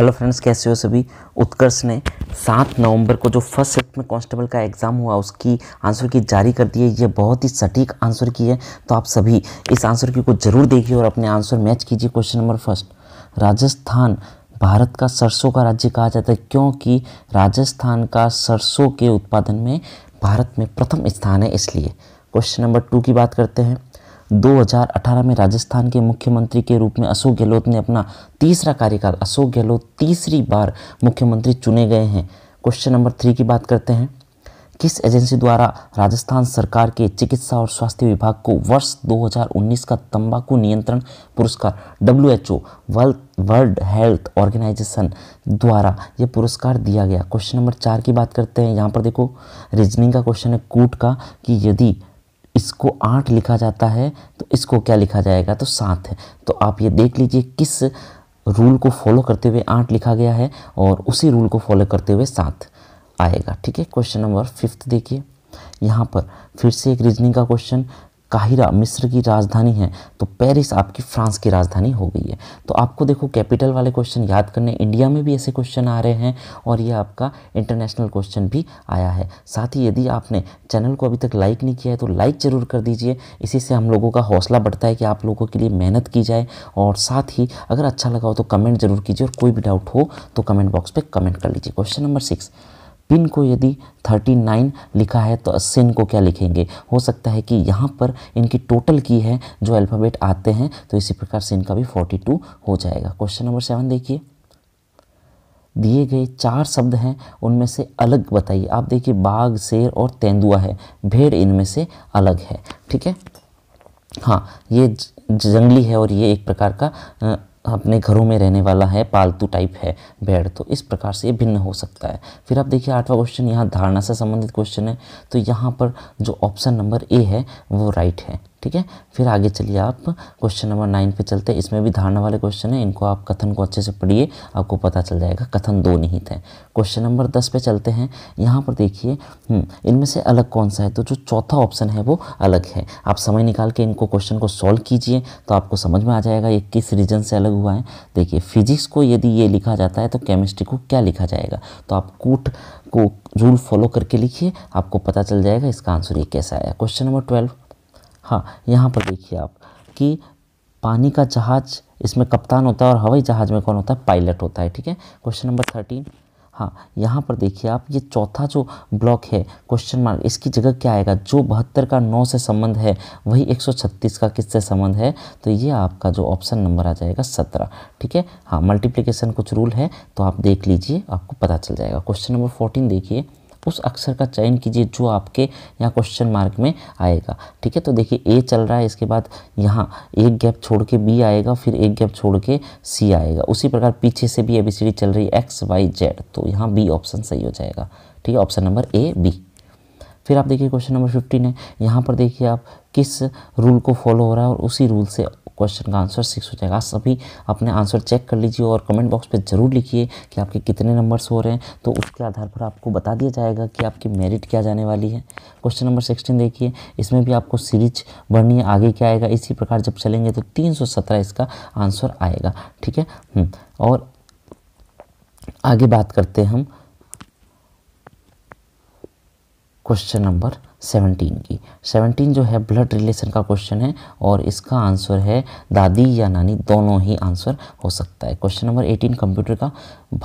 hello friends कैसे हो सभी उत्कर्ष ने सात नवंबर को जो फर्स्ट शिफ्ट में कांस्टेबल का एग्ज़ाम हुआ उसकी आंसर की जारी कर दी है ये बहुत ही सटीक आंसर की है तो आप सभी इस आंसर की को जरूर देखिए और अपने आंसर मैच कीजिए question number first Rajasthan Bharat का सरसों का राज्य कहा जाता है क्योंकि राजस्थान का सरसों के उत्पादन में भारत में प्रथम स्थान है इसलिए क्वेश्चन नंबर टू की बात करते हैं 2018 में राजस्थान के मुख्यमंत्री के रूप में अशोक गहलोत ने अपना तीसरा कार्यकाल अशोक गहलोत तीसरी बार मुख्यमंत्री चुने गए हैं क्वेश्चन नंबर थ्री की बात करते हैं किस एजेंसी द्वारा राजस्थान सरकार के चिकित्सा और स्वास्थ्य विभाग को वर्ष 2019 का तंबाकू नियंत्रण पुरस्कार W H O World Health Organization द्वारा यह पुरस्कार दिया गया क्वेश्चन नंबर चार की बात करते हैं यहाँ पर देखो रीजनिंग का क्वेश्चन है कूट का कि यदि इसको आठ लिखा जाता है तो इसको क्या लिखा जाएगा तो सात है तो आप ये देख लीजिए किस रूल को फॉलो करते हुए आठ लिखा गया है और उसी रूल को फॉलो करते हुए सात आएगा ठीक है क्वेश्चन नंबर फिफ्थ देखिए यहाँ पर फिर से एक रीजनिंग का क्वेश्चन काहिरा मिस्र की राजधानी है तो पेरिस आपकी फ्रांस की राजधानी हो गई है तो आपको देखो कैपिटल वाले क्वेश्चन याद करने इंडिया में भी ऐसे क्वेश्चन आ रहे हैं और ये आपका इंटरनेशनल क्वेश्चन भी आया है साथ ही यदि आपने चैनल को अभी तक लाइक नहीं किया है तो लाइक ज़रूर कर दीजिए इसी से हम लोगों का हौसला बढ़ता है कि आप लोगों के लिए मेहनत की जाए और साथ ही अगर अच्छा लगा हो तो कमेंट ज़रूर कीजिए और कोई भी डाउट हो तो कमेंट बॉक्स पर कमेंट कर लीजिए क्वेश्चन नंबर सिक्स पिन को यदि 39 लिखा है तो सिन को क्या लिखेंगे हो सकता है कि यहाँ पर इनकी टोटल की है जो अल्फ़ाबेट आते हैं तो इसी प्रकार सिन का भी 42 हो जाएगा क्वेश्चन नंबर सेवन देखिए दिए गए चार शब्द हैं उनमें से अलग बताइए आप देखिए बाघ शेर और तेंदुआ है भेड़ इनमें से अलग है ठीक है हाँ ये जंगली है और ये एक प्रकार का अपने घरों में रहने वाला है पालतू टाइप है बेड तो इस प्रकार से ये भिन्न हो सकता है फिर आप देखिए आठवां क्वेश्चन यहाँ धारणा से संबंधित क्वेश्चन है तो यहाँ पर जो ऑप्शन नंबर ए है वो राइट है ठीक है फिर आगे चलिए आप क्वेश्चन नंबर नाइन पे चलते हैं इसमें भी धारणा वाले क्वेश्चन है इनको आप कथन को अच्छे से पढ़िए आपको पता चल जाएगा कथन दो निहित है क्वेश्चन नंबर दस पे चलते हैं यहाँ पर देखिए हम्म, इनमें से अलग कौन सा है तो जो चौथा ऑप्शन है वो अलग है आप समय निकाल के इनको क्वेश्चन को सॉल्व कीजिए तो आपको समझ में आ जाएगा ये किस रीजन से अलग हुआ है देखिए फिजिक्स को यदि ये लिखा जाता है तो केमिस्ट्री को क्या लिखा जाएगा तो आप कूट को रूल फॉलो करके लिखिए आपको पता चल जाएगा इसका आंसर ये कैसा आया क्वेश्चन नंबर ट्वेल्व हाँ यहाँ पर देखिए आप कि पानी का जहाज़ इसमें कप्तान होता है और हवाई जहाज़ में कौन होता है पायलट होता है ठीक है क्वेश्चन नंबर थर्टीन हाँ यहाँ पर देखिए आप ये चौथा जो ब्लॉक है क्वेश्चन मार्क इसकी जगह क्या आएगा जो बहत्तर का नौ से संबंध है वही एक सौ छत्तीस का किससे संबंध है तो ये आपका जो ऑप्शन नंबर आ जाएगा सत्रह ठीक है हाँ मल्टीप्लिकेशन कुछ रूल है तो आप देख लीजिए आपको पता चल जाएगा क्वेश्चन नंबर फोर्टीन देखिए उस अक्षर का चयन कीजिए जो आपके यहाँ क्वेश्चन मार्क में आएगा ठीक है तो देखिए ए चल रहा है इसके बाद यहाँ एक गैप छोड़ के बी आएगा फिर एक गैप छोड़ के सी आएगा उसी प्रकार पीछे से भी एबीसीडी चल रही है एक्स वाई जेड तो यहाँ बी ऑप्शन सही हो जाएगा ठीक है ऑप्शन नंबर ए बी फिर आप देखिए क्वेश्चन नंबर फिफ्टीन है यहाँ पर देखिए आप किस रूल को फॉलो हो रहा है और उसी रूल से क्वेश्चन का आंसर सिक्स हो जाएगा आप सभी अपने आंसर चेक कर लीजिए और कमेंट बॉक्स पे ज़रूर लिखिए कि आपके कितने नंबर्स हो रहे हैं तो उसके आधार पर आपको बता दिया जाएगा कि आपकी मेरिट क्या जाने वाली है क्वेश्चन नंबर सिक्सटीन देखिए इसमें भी आपको सीरीज बढ़नी है आगे क्या आएगा इसी प्रकार जब चलेंगे तो तीन इसका आंसर आएगा ठीक है हम्म, और आगे बात करते हैं हम क्वेश्चन नंबर सेवनटीन की सेवनटीन जो है ब्लड रिलेशन का क्वेश्चन है और इसका आंसर है दादी या नानी दोनों ही आंसर हो सकता है क्वेश्चन नंबर एटीन कंप्यूटर का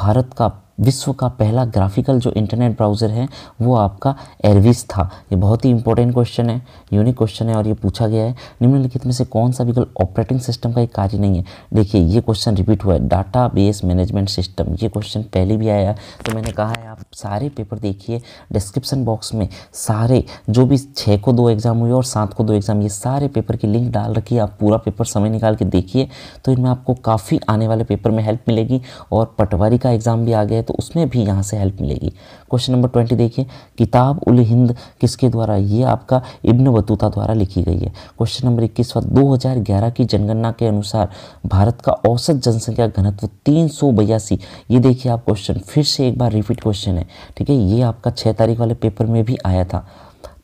भारत का विश्व का पहला ग्राफिकल जो इंटरनेट ब्राउज़र है वो आपका एरविस था ये बहुत ही इंपॉर्टेंट क्वेश्चन है यूनिक क्वेश्चन है और ये पूछा गया है निम्नलिखित में से कौन सा विकल्प ऑपरेटिंग सिस्टम का एक कार्य नहीं है देखिए ये क्वेश्चन रिपीट हुआ है डाटा बेस मैनेजमेंट सिस्टम ये क्वेश्चन पहले भी आया तो मैंने कहा है आप सारे पेपर देखिए डिस्क्रिप्सन बॉक्स में सारे जो भी छः को दो एग्ज़ाम हुए और सात को दो एग्ज़ाम ये सारे पेपर की लिंक डाल रखिए आप पूरा पेपर समय निकाल के देखिए तो इनमें आपको काफ़ी आने वाले पेपर में हेल्प मिलेगी और पटवारी का एग्ज़ाम भी आ गया तो उसमें भी यहाँ से हेल्प मिलेगी क्वेश्चन नंबर ट्वेंटी देखिए किताब उल हिंद किसके द्वारा ये आपका इब्न बतूता द्वारा लिखी गई है क्वेश्चन नंबर इक्कीस व दो हजार ग्यारह की जनगणना के अनुसार भारत का औसत जनसंख्या घनत्व तीन सौ बयासी ये देखिए आप क्वेश्चन फिर से एक बार रिपीट क्वेश्चन है ठीक है ये आपका छः तारीख वाले पेपर में भी आया था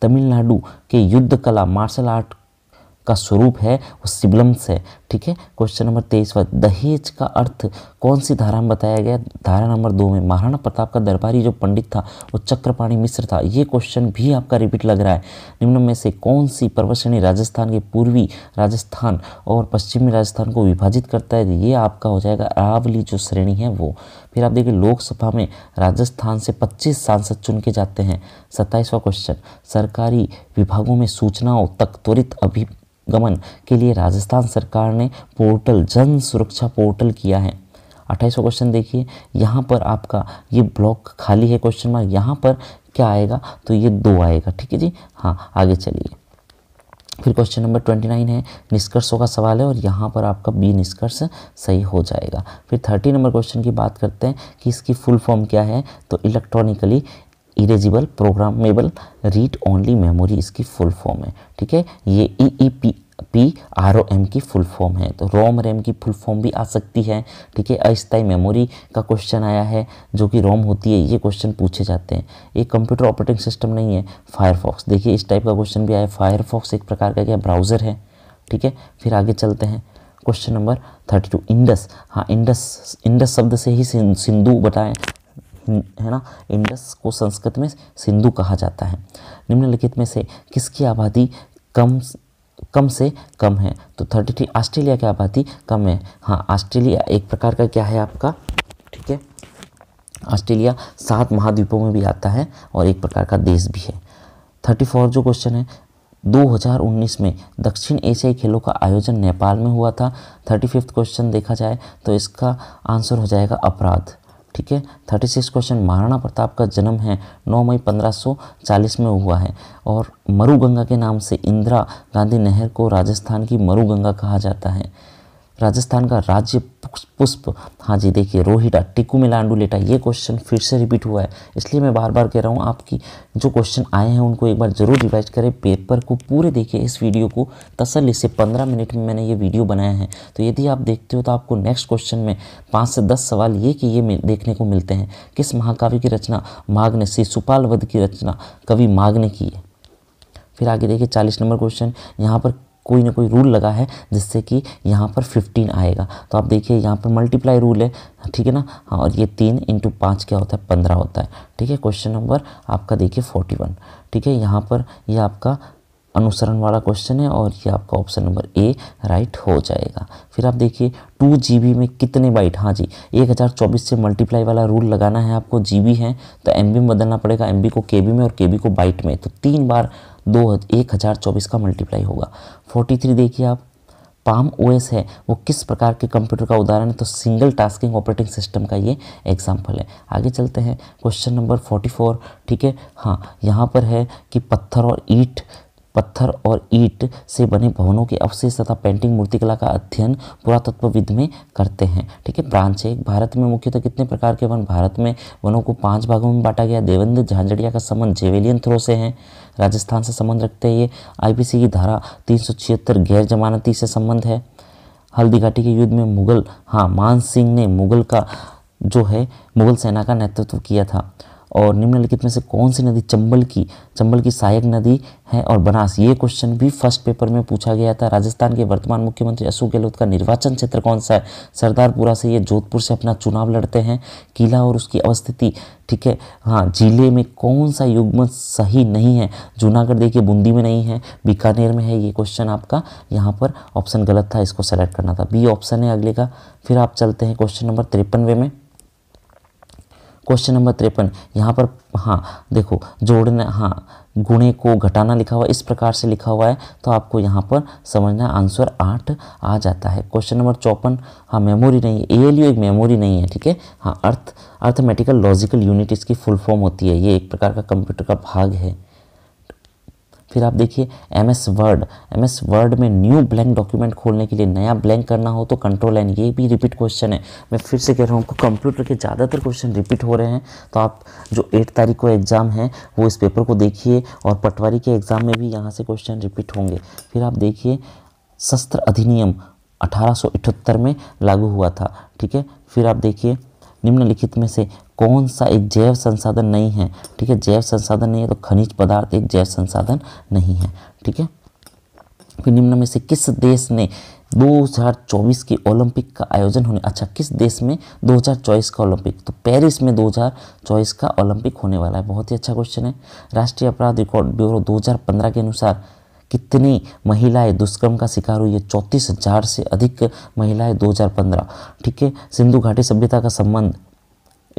तमिलनाडु के युद्ध कला मार्शल आर्ट का स्वरूप है वो सिबलम्स है ठीक है क्वेश्चन नंबर तेईस दहेज का अर्थ कौन सी धारा में बताया गया धारा नंबर दो में महाराणा प्रताप का दरबारी जो पंडित था वो चक्रपाणी मिश्र था ये क्वेश्चन भी आपका रिपीट लग रहा है निम्न में से कौन सी पर्वत श्रेणी राजस्थान के पूर्वी राजस्थान और पश्चिमी राजस्थान को विभाजित करता है ये आपका हो जाएगा अरावली जो श्रेणी है वो फिर आप देखिए लोकसभा में राजस्थान से 25 सांसद चुन के जाते हैं सत्ताईसवा क्वेश्चन सरकारी विभागों में सूचनाओं तक त्वरित अभी गमन के लिए राजस्थान सरकार ने पोर्टल जन सुरक्षा पोर्टल किया है अट्ठाईसवा क्वेश्चन देखिए यहाँ पर आपका ये ब्लॉक खाली है क्वेश्चन मार्क यहाँ पर क्या आएगा तो ये दो आएगा ठीक है जी हाँ आगे चलिए फिर क्वेश्चन नंबर ट्वेंटी नाइन है निष्कर्षों का सवाल है और यहाँ पर आपका बी निष्कर्ष सही हो जाएगा फिर थर्टी नंबर क्वेश्चन की बात करते हैं कि इसकी फुल फॉर्म क्या है तो electronically erasable programmable read only memory इसकी फुल फॉर्म है ठीक है ये E E P P R O M की फुल फॉर्म है तो रोम रैम की फुल फॉर्म भी आ सकती है ठीक है अस्थाई मेमोरी का क्वेश्चन आया है जो कि रोम होती है ये क्वेश्चन पूछे जाते हैं ये कंप्यूटर ऑपरेटिंग सिस्टम नहीं है फायरफॉक्स देखिए इस टाइप का क्वेश्चन भी आया फायरफॉक्स एक प्रकार का क्या ब्राउज़र है ठीक है फिर आगे चलते हैं question number thirty two Indus हाँ इंडस इंडस शब्द से ही सिंधु बताएं है ना इंडस को संस्कृत में सिंधु कहा जाता है निम्नलिखित में से किसकी आबादी कम कम से कम है तो थर्टी थ्री ऑस्ट्रेलिया की आबादी कम है हाँ ऑस्ट्रेलिया एक प्रकार का क्या है आपका ठीक है ऑस्ट्रेलिया सात महाद्वीपों में भी आता है और एक प्रकार का देश भी है थर्टी फोर जो क्वेश्चन है 2019 में दक्षिण एशियाई खेलों का आयोजन नेपाल में हुआ था थर्टी फिफ्थ क्वेश्चन देखा जाए तो इसका आंसर हो जाएगा अपराध ठीक है thirty six question Maharana Pratap का जन्म है नौ मई पंद्रह सौ चालीस में हुआ है और मरुगंगा के नाम से इंदिरा गांधी नहर को राजस्थान की मरुगंगा कहा जाता है राजस्थान का राज्य पुष्प हाँ जी देखिए रोहिडा टिकुमिला लेटा ये क्वेश्चन फिर से रिपीट हुआ है इसलिए मैं बार बार कह रहा हूँ आपकी जो क्वेश्चन आए हैं उनको एक बार ज़रूर रिवाइज करें पेपर को पूरे देखिए इस वीडियो को तसली से पंद्रह मिनट में मैंने ये वीडियो बनाया है तो यदि आप देखते हो तो आपको नेक्स्ट क्वेश्चन में पाँच से दस सवाल ये कि ये देखने को मिलते हैं किस महाकाव्य की रचना माघ ने सुपाल वध की रचना कवि माघ ने की है फिर आगे देखिए चालीस नंबर क्वेश्चन यहाँ पर कोई ना कोई रूल लगा है जिससे कि यहाँ पर फिफ्टीन आएगा तो आप देखिए यहाँ पर मल्टीप्लाई रूल है ठीक है ना हाँ और ये तीन इंटू पाँच क्या होता है पंद्रह होता है ठीक है क्वेश्चन नंबर आपका देखिए फोर्टी वन ठीक है यहाँ पर ये यह आपका अनुसरण वाला क्वेश्चन है और ये आपका ऑप्शन नंबर ए राइट हो जाएगा फिर आप देखिए टू जी में कितने बाइट हाँ जी एक हज़ार चौबीस से मल्टीप्लाई वाला रूल लगाना है आपको जी बी है तो एम में बदलना पड़ेगा एम को के में और के को बाइट में तो तीन बार दो एक हज़ार चौबीस का मल्टीप्लाई होगा फोर्टी थ्री देखिए आप पाम ओएस है वो किस प्रकार के कंप्यूटर का उदाहरण है तो सिंगल टास्किंग ऑपरेटिंग सिस्टम का ये एग्जाम्पल है आगे चलते हैं क्वेश्चन नंबर फोर्टी फोर ठीक है हाँ यहाँ पर है कि पत्थर और ईट पत्थर और ईट से बने भवनों के अवशेष तथा पेंटिंग मूर्तिकला का अध्ययन पुरातत्वविद में करते हैं ठीक है प्रांच है भारत में मुख्यतः कितने प्रकार के वन भारत में वनों को पांच भागों में बांटा गया देवेंद्र झांझड़िया का संबंध जेवेलियन थ्रो से है राजस्थान से संबंध रखते हैं ये आईपीसी की धारा तीन गैर जमानती से संबंध है हल्दी घाटी के युद्ध में मुगल हाँ मान सिंह ने मुगल का जो है मुगल सेना का नेतृत्व किया था और निम्नलिखित में से कौन सी नदी चंबल की चंबल की सहायक नदी है और बनास ये क्वेश्चन भी फर्स्ट पेपर में पूछा गया था राजस्थान के वर्तमान मुख्यमंत्री अशोक गहलोत का निर्वाचन क्षेत्र कौन सा है सरदारपुरा से ये जोधपुर से अपना चुनाव लड़ते हैं किला और उसकी अवस्थिति ठीक है हाँ जिले में कौन सा युग्म सही नहीं है जूनागढ़ देखिए बूंदी में नहीं है बीकानेर में है ये क्वेश्चन आपका यहाँ पर ऑप्शन गलत था इसको सेलेक्ट करना था बी ऑप्शन है अगले का फिर आप चलते हैं क्वेश्चन नंबर तिरपनवे में क्वेश्चन नंबर तिरपन यहाँ पर हाँ देखो जोड़ना हाँ गुणे को घटाना लिखा हुआ इस प्रकार से लिखा हुआ है तो आपको यहाँ पर समझना आंसर आठ आ जाता है क्वेश्चन नंबर चौपन हाँ मेमोरी नहीं है ए एक मेमोरी नहीं है ठीक है हाँ अर्थ अर्थमेटिकल लॉजिकल यूनिट इसकी फुल फॉर्म होती है ये एक प्रकार का कंप्यूटर का भाग है फिर आप देखिए M S word M S word में न्यू ब्लैंक डॉक्यूमेंट खोलने के लिए नया ब्लैंक करना हो तो कंट्रोल एन ये भी रिपीट क्वेश्चन है मैं फिर से कह रहा हूँ कंप्यूटर के ज़्यादातर क्वेश्चन रिपीट हो रहे हैं तो आप जो एट तारीख को एग्ज़ाम है वो इस पेपर को देखिए और पटवारी के एग्ज़ाम में भी यहाँ से क्वेश्चन रिपीट होंगे फिर आप देखिए शस्त्र अधिनियम अठारह में लागू हुआ था ठीक है फिर आप देखिए निम्नलिखित में से कौन सा एक जैव संसाधन नहीं है ठीक है जैव संसाधन नहीं है तो खनिज पदार्थ एक जैव संसाधन नहीं है ठीक है फिर निम्न में से किस देश ने 2024 के ओलंपिक का आयोजन होने अच्छा किस देश में 2024 का ओलंपिक तो पेरिस में 2024 का ओलंपिक होने वाला है बहुत ही अच्छा क्वेश्चन है राष्ट्रीय अपराध रिकॉर्ड ब्यूरो 2015 के अनुसार कितनी महिलाएं दुष्कर्म का शिकार हुई है चौंतीस हजार से अधिक महिलाएं 2015 ठीक है सिंधु घाटी सभ्यता का संबंध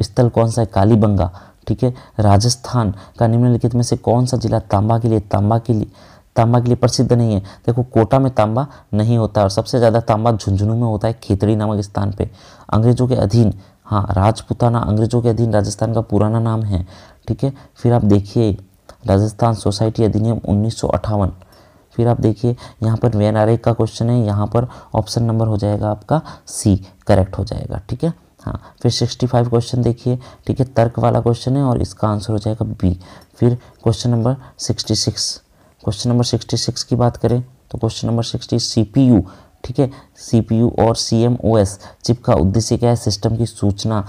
स्थल कौन सा है कालीबंगा ठीक है राजस्थान का निम्नलिखित में से कौन सा जिला तांबा के लिए तांबा के लिए तांबा के लिए प्रसिद्ध नहीं है देखो कोटा में तांबा नहीं होता और सबसे ज़्यादा तांबा झुंझुनू में होता है खेतड़ी नामक स्थान पे अंग्रेजों के अधीन हाँ राजपुताना अंग्रेजों के अधीन राजस्थान का पुराना नाम है ठीक है फिर आप देखिए राजस्थान सोसाइटी अधिनियम उन्नीस फिर आप देखिए यहाँ पर व्यन आरेख का क्वेश्चन है यहाँ पर ऑप्शन नंबर हो जाएगा आपका सी करेक्ट हो जाएगा ठीक है हाँ फिर सिक्सटी फाइव क्वेश्चन देखिए ठीक है तर्क वाला क्वेश्चन है और इसका आंसर हो जाएगा बी फिर question number sixty six question number sixty six की बात करें तो question number sixty C P U ठीक है सी पी यू और C M O S chip का उद्देश्य क्या है सिस्टम की सूचना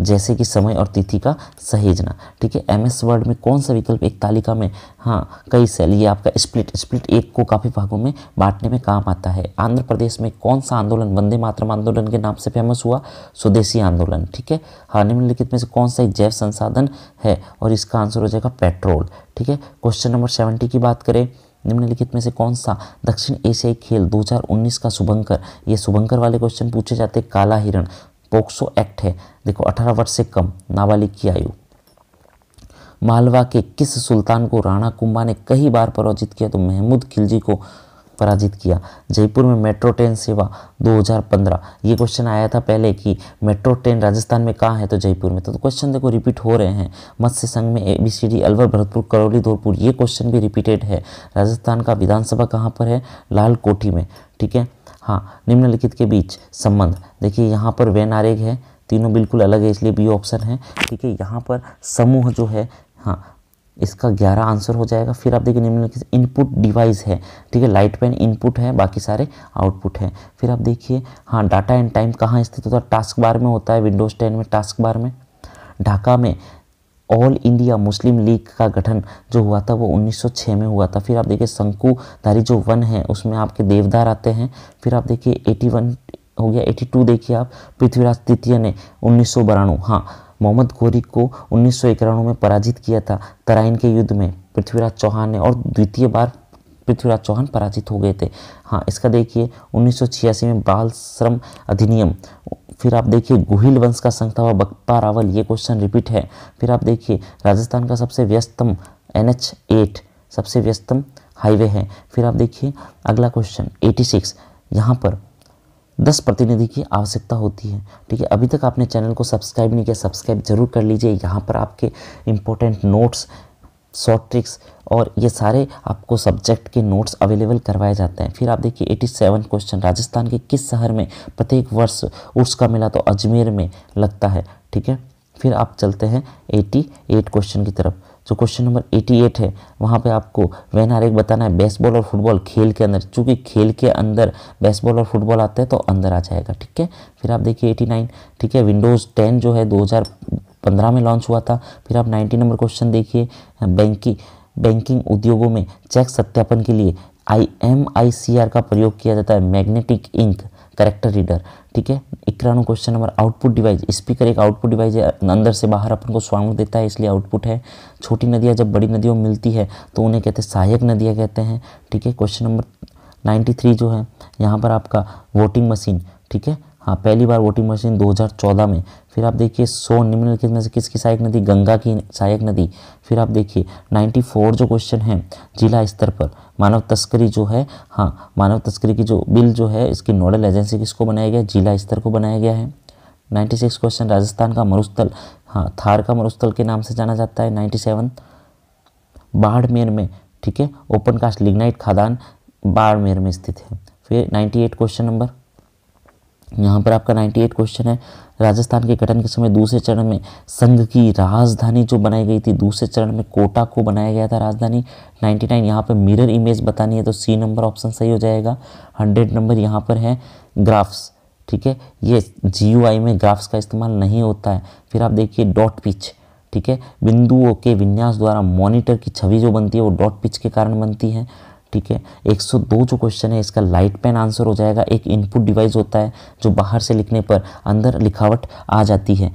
जैसे कि समय और तिथि का सहेजना ठीक है एम एस वर्ड में कौन सा विकल्प एक तालिका में हाँ कई सेल ये आपका स्प्लिट स्प्लिट एक को काफ़ी भागों में बांटने में काम आता है आंध्र प्रदेश में कौन सा आंदोलन वंदे मातरम आंदोलन के नाम से फेमस हुआ स्वदेशी आंदोलन ठीक है हाँ निम्नलिखित में से कौन सा एक जैव संसाधन है और इसका आंसर हो जाएगा पेट्रोल ठीक है क्वेश्चन नंबर सेवेंटी की बात करें निम्नलिखित में से कौन सा दक्षिण एशियाई खेल 2019 का शुभंकर ये शुभंकर वाले क्वेश्चन पूछे जाते काला हिरण पोक्सो एक्ट है देखो अठारह वर्ष से कम नाबालिग की आयु मालवा के किस सुल्तान को राणा कुंभा ने कई बार पराजित किया तो महमूद खिलजी को पराजित किया जयपुर में मेट्रो ट्रेन सेवा 2015 ये क्वेश्चन आया था पहले कि मेट्रो ट्रेन राजस्थान में कहाँ है तो जयपुर में तो क्वेश्चन देखो रिपीट हो रहे हैं मत्स्य संघ में A B C D Alwar Bharatpur Karauli Dholpur ये क्वेश्चन भी रिपीटेड है राजस्थान का विधानसभा कहाँ पर है लाल कोठी में ठीक है हाँ निम्नलिखित के बीच संबंध देखिए यहाँ पर वैन आरेख है तीनों बिल्कुल अलग है इसलिए बी ऑप्शन है ठीक है यहाँ पर समूह जो है हाँ इसका ग्यारह आंसर हो जाएगा फिर आप देखिए निम्नलिखित इनपुट डिवाइस है ठीक है लाइट पेन इनपुट है बाकी सारे आउटपुट हैं फिर आप देखिए हाँ डाटा एंड टाइम कहाँ स्थित होता है टास्क बार में होता है विंडोज़ टेन में टास्क बार में ढाका में ऑल इंडिया मुस्लिम लीग का गठन जो हुआ था वो 1906 में हुआ था फिर आप देखिए शंकुधारी जो वन है उसमें आपके देवदार आते हैं फिर आप देखिए 81 हो गया 82 देखिए आप पृथ्वीराज तृतीय ने उन्नीस हाँ मोहम्मद गोरी को उन्नीस में पराजित किया था तराइन के युद्ध में पृथ्वीराज चौहान ने और द्वितीय बार पृथ्वीराज चौहान पराजित हो गए थे हाँ इसका देखिए 1986 में बाल श्रम अधिनियम फिर आप देखिए गुहिल वंश का संघ था बक्पा रावल ये क्वेश्चन रिपीट है फिर आप देखिए राजस्थान का सबसे व्यस्तम एन एच एट सबसे व्यस्तम हाईवे है फिर आप देखिए अगला क्वेश्चन एटी सिक्स यहाँ पर दस प्रतिनिधि की आवश्यकता होती है ठीक है अभी तक आपने चैनल को सब्सक्राइब नहीं किया सब्सक्राइब जरूर कर लीजिए यहाँ पर आपके इम्पोर्टेंट नोट्स शॉर्ट ट्रिक्स और ये सारे आपको सब्जेक्ट के नोट्स अवेलेबल करवाए जाते हैं फिर आप देखिए 87 क्वेश्चन राजस्थान के किस शहर में प्रत्येक वर्ष उर्स का मेला तो अजमेर में लगता है ठीक है फिर आप चलते हैं 88 क्वेश्चन की तरफ जो क्वेश्चन नंबर 88 है वहाँ पे आपको वैन एक बताना है बेसबॉल और फुटबॉल खेल के अंदर चूँकि खेल के अंदर बेसबॉल और फुटबॉल आते हैं तो अंदर आ जाएगा ठीक है फिर आप देखिए नाइन ठीक है विंडोज़ टेन जो है दो पंद्रह में लॉन्च हुआ था फिर आप नाइन्टी नंबर क्वेश्चन देखिए बैंकी बैंकिंग उद्योगों में चेक सत्यापन के लिए I am I C R का प्रयोग किया जाता है मैग्नेटिक इंक करेक्टर रीडर ठीक है इक्यानवे question number output device speaker एक आउटपुट डिवाइस है अंदर से बाहर अपन को स्वांग देता है इसलिए आउटपुट है छोटी नदियाँ जब बड़ी नदियों में मिलती है तो उन्हें कहते हैं सहायक नदियाँ कहते हैं ठीक है क्वेश्चन नंबर 93 जो है यहाँ पर आपका वोटिंग मशीन ठीक है हाँ पहली बार वोटिंग मशीन 2014 में फिर आप देखिए सोन निम्नलिखित में से किसकी सहायक नदी गंगा की सहायक नदी फिर आप देखिए 94 जो क्वेश्चन है जिला स्तर पर मानव तस्करी जो है हाँ मानव तस्करी की जो बिल जो है इसकी नोडल एजेंसी किसको बनाया गया जिला स्तर को बनाया गया है नाइन्टी क्वेश्चन राजस्थान का मरुस्थल हाँ थार का मरुस्थल के नाम से जाना जाता है सेवन बाड़मेर में ठीक है ओपन कास्ट लिग्नाइट खादान बाड़मेर में स्थित है फिर एट क्वेश्चन नंबर यहाँ पर आपका 98 क्वेश्चन है राजस्थान के गठन के समय दूसरे चरण में संघ की राजधानी जो बनाई गई थी दूसरे चरण में कोटा को बनाया गया था राजधानी 99 नाइन यहाँ पर मिरर इमेज बतानी है तो सी नंबर ऑप्शन सही हो जाएगा 100 नंबर यहाँ पर है ग्राफ्स ठीक है ये जी में ग्राफ्स का इस्तेमाल नहीं होता है फिर आप देखिए डॉट पिच ठीक है बिंदुओं के विन्यास द्वारा मॉनिटर की छवि जो बनती है वो डॉट पिच के कारण बनती है ठीक है 102 जो क्वेश्चन है इसका लाइट पेन आंसर हो जाएगा एक इनपुट डिवाइस होता है जो बाहर से लिखने पर अंदर लिखावट आ जाती है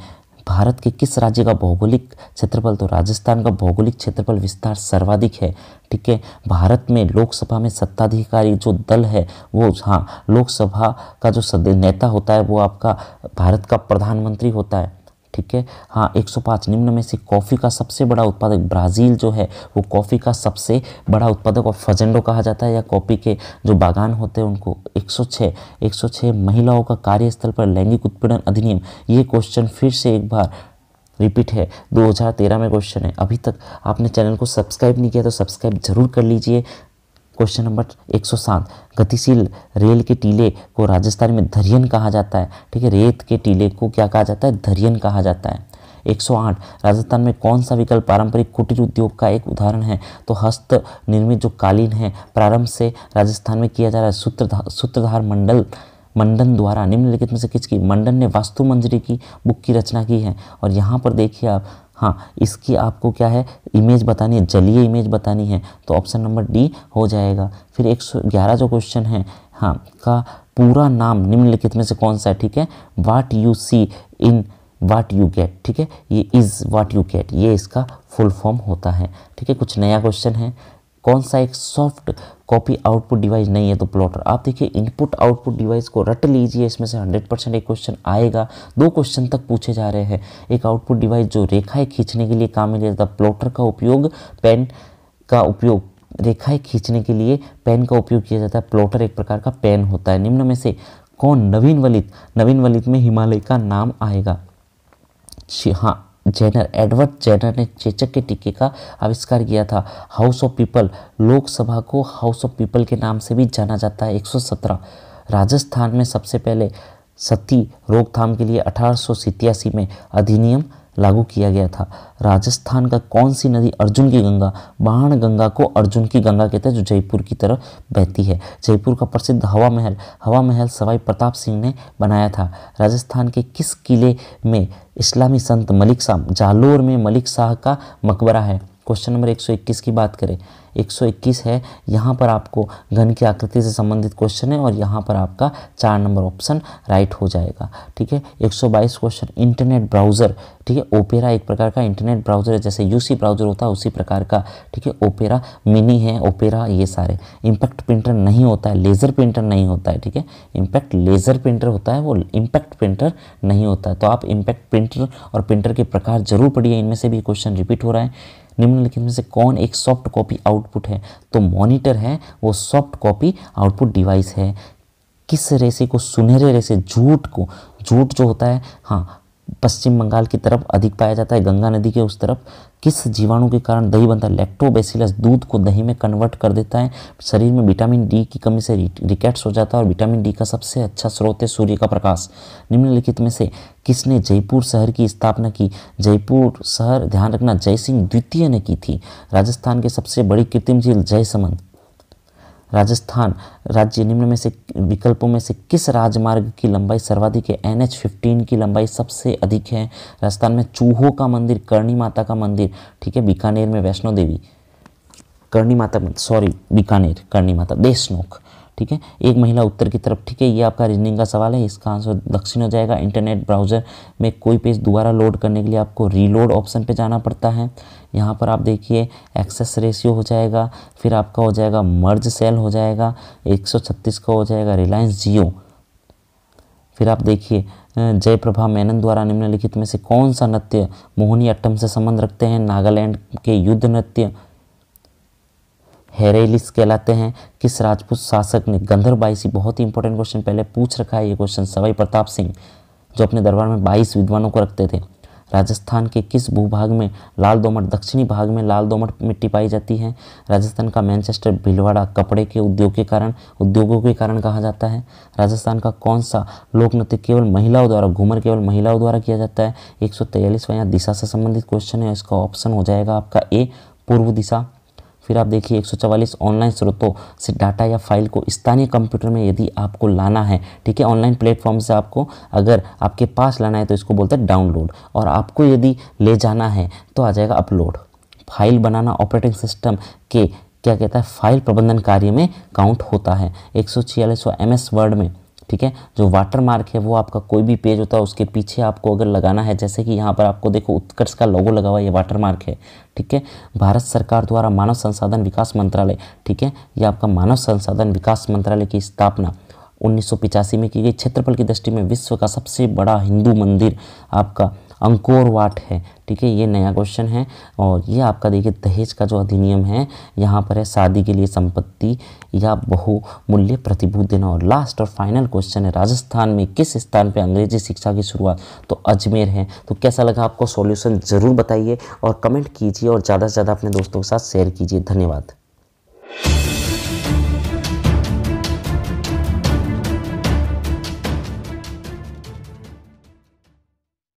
भारत के किस राज्य का भौगोलिक क्षेत्रफल तो राजस्थान का भौगोलिक क्षेत्रफल विस्तार सर्वाधिक है ठीक है भारत में लोकसभा में सत्ताधिकारी जो दल है वो हाँ लोकसभा का जो सद नेता होता है वो आपका भारत का प्रधानमंत्री होता है ठीक है हाँ 105 निम्न में से कॉफ़ी का सबसे बड़ा उत्पादक ब्राज़ील जो है वो कॉफ़ी का सबसे बड़ा उत्पादक और फजेंडो कहा जाता है या कॉफ़ी के जो बागान होते हैं उनको 106 106 महिलाओं का कार्यस्थल पर लैंगिक उत्पीड़न अधिनियम ये क्वेश्चन फिर से एक बार रिपीट है 2013 में क्वेश्चन है अभी तक आपने चैनल को सब्सक्राइब नहीं किया तो सब्सक्राइब जरूर कर लीजिए क्वेश्चन नंबर 107 गतिशील रेल के टीले को राजस्थान में धरियन कहा जाता है ठीक है रेत के टीले को क्या कहा जाता है धरियन कहा जाता है 108 राजस्थान में कौन सा विकल्प पारंपरिक कुटीर उद्योग का एक उदाहरण है तो हस्त निर्मित जो कालीन है प्रारंभ से राजस्थान में किया जा रहा है सूत्रधार सूत्रधार मंडल मंडन द्वारा निम्नलिखित में से किसकी मंडन ने वास्तु मंजरी की बुक की रचना की है और यहाँ पर देखिए आप हाँ इसकी आपको क्या है इमेज बतानी है जलीय इमेज बतानी है तो ऑप्शन नंबर डी हो जाएगा फिर एक सौ ग्यारह जो क्वेश्चन है हाँ का पूरा नाम निम्नलिखित में से कौन सा है ठीक है what you see in what you get ठीक है ये इज़ वाट यू गेट ये इसका फुल फॉर्म होता है ठीक है कुछ नया क्वेश्चन है कौन सा एक सॉफ्ट कॉपी आउटपुट डिवाइस नहीं है तो प्लॉटर आप देखिए इनपुट आउटपुट डिवाइस को रट लीजिए इसमें से 100 परसेंट एक क्वेश्चन आएगा दो क्वेश्चन तक पूछे जा रहे हैं एक आउटपुट डिवाइस जो रेखाएं खींचने के लिए काम में लिया जाता है प्लॉटर का उपयोग पेन का उपयोग रेखाएं खींचने के लिए पेन का उपयोग किया जाता है प्लॉटर एक प्रकार का पेन होता है निम्न में से कौन नवीन वलित नवीन वलित में हिमालय का नाम आएगा हाँ जेनर एडवर्ड जेनर ने चेचक के टीके का आविष्कार किया था हाउस ऑफ पीपल लोकसभा को हाउस ऑफ पीपल के नाम से भी जाना जाता है 117 राजस्थान में सबसे पहले सती रोकथाम के लिए अठारह में अधिनियम लागू किया गया था राजस्थान का कौन सी नदी अर्जुन की गंगा बाण गंगा को अर्जुन की गंगा कहते हैं जो जयपुर की तरफ बहती है जयपुर का प्रसिद्ध हवा महल हवा महल सवाई प्रताप सिंह ने बनाया था राजस्थान के किस किले में इस्लामी संत मलिक शाह जालोर में मलिक शाह का मकबरा है क्वेश्चन नंबर एक की बात करें 121 है यहाँ पर आपको घन की आकृति से संबंधित क्वेश्चन है और यहाँ पर आपका चार नंबर ऑप्शन राइट हो जाएगा ठीक है 122 क्वेश्चन इंटरनेट ब्राउज़र ठीक है ओपेरा एक प्रकार का इंटरनेट ब्राउज़र है जैसे यूसी ब्राउज़र होता है उसी प्रकार का ठीक है ओपेरा मिनी है ओपेरा ये सारे इम्पैक्ट प्रिंटर नहीं होता है लेज़र प्रिंटर नहीं होता है ठीक है इम्पैक्ट लेज़र प्रिंटर होता है वो इम्पैक्ट प्रिंटर नहीं होता है तो आप इम्पैक्ट प्रिंटर और प्रिंटर के प्रकार जरूर पढ़िए इनमें से भी क्वेश्चन रिपीट हो रहा है निम्नलिखित में से कौन एक सॉफ्ट कॉपी आउटपुट है तो मॉनिटर है वो सॉफ्ट कॉपी आउटपुट डिवाइस है किस रेसे को सुनहरे रेसे झूठ को झूठ जो होता है हाँ पश्चिम बंगाल की तरफ अधिक पाया जाता है गंगा नदी के उस तरफ किस जीवाणु के कारण दही बनता है लैक्टोबेसिलस दूध को दही में कन्वर्ट कर देता है शरीर में विटामिन डी की कमी से रिकेट्स हो जाता है और विटामिन डी का सबसे अच्छा स्रोत है सूर्य का प्रकाश निम्नलिखित में से किसने जयपुर शहर की स्थापना की जयपुर शहर ध्यान रखना जयसिंह द्वितीय ने की थी राजस्थान के सबसे बड़ी कृत्रिम झील जयसमंद राजस्थान राज्य निम्न में से विकल्पों में से किस राजमार्ग की लंबाई सर्वाधिक है एन एच फिफ्टीन की लंबाई सबसे अधिक है राजस्थान में चूहो का मंदिर करणी माता का मंदिर ठीक है बीकानेर में वैष्णो देवी करणी माता सॉरी बीकानेर करणी माता देशनोक ठीक है एक महिला उत्तर की तरफ ठीक है ये आपका रीजनिंग का सवाल है इसका आंसर दक्षिण हो जाएगा इंटरनेट ब्राउज़र में कोई पेज दोबारा लोड करने के लिए आपको रीलोड ऑप्शन पे जाना पड़ता है यहाँ पर आप देखिए एक्सेस रेशियो हो जाएगा फिर आपका हो जाएगा मर्ज सेल हो जाएगा एक का हो जाएगा रिलायंस जियो फिर आप देखिए जयप्रभा मेनन द्वारा निम्नलिखित में से कौन सा नृत्य मोहनी अट्टम से संबंध रखते हैं नागालैंड के युद्ध नृत्य हेरेलिस कहलाते हैं किस राजपूत शासक ने गंधर्व से बहुत ही इंपॉर्टेंट क्वेश्चन पहले पूछ रखा है ये क्वेश्चन सवाई प्रताप सिंह जो अपने दरबार में बाईस विद्वानों को रखते थे राजस्थान के किस भूभाग में लाल दोमट दक्षिणी भाग में लाल दोमट मिट्टी पाई जाती है राजस्थान का मैनचेस्टर भिलवाड़ा कपड़े के उद्योग के कारण उद्योगों के कारण कहा जाता है राजस्थान का कौन सा लोक नृत्य केवल महिलाओं द्वारा घूमर केवल महिलाओं द्वारा किया जाता है एक सौ दिशा से संबंधित क्वेश्चन है इसका ऑप्शन हो जाएगा आपका ए पूर्व दिशा फिर आप देखिए एक ऑनलाइन स्रोतों से डाटा या फाइल को स्थानीय कंप्यूटर में यदि आपको लाना है ठीक है ऑनलाइन प्लेटफॉर्म से आपको अगर आपके पास लाना है तो इसको बोलते हैं डाउनलोड और आपको यदि ले जाना है तो आ जाएगा अपलोड फाइल बनाना ऑपरेटिंग सिस्टम के क्या कहता है फाइल प्रबंधन कार्य में काउंट होता है एक सौ छियालीस वर्ड में ठीक है जो वाटर मार्क है वो आपका कोई भी पेज होता है उसके पीछे आपको अगर लगाना है जैसे कि यहाँ पर आपको देखो उत्कर्ष का लोगो लगा हुआ ये वाटर मार्क है ठीक है भारत सरकार द्वारा मानव संसाधन विकास मंत्रालय ठीक है ये आपका मानव संसाधन विकास मंत्रालय की स्थापना उन्नीस में की गई क्षेत्रफल की दृष्टि में विश्व का सबसे बड़ा हिंदू मंदिर आपका अंकोर वाट है ठीक है ये नया क्वेश्चन है और ये आपका देखिए दहेज का जो अधिनियम है यहाँ पर है शादी के लिए संपत्ति या बहुमूल्य प्रतिभूत देना और लास्ट और फाइनल क्वेश्चन है राजस्थान में किस स्थान पर अंग्रेजी शिक्षा की शुरुआत तो अजमेर है तो कैसा लगा आपको सॉल्यूशन ज़रूर बताइए और कमेंट कीजिए और ज़्यादा से ज़्यादा अपने दोस्तों के साथ शेयर कीजिए धन्यवाद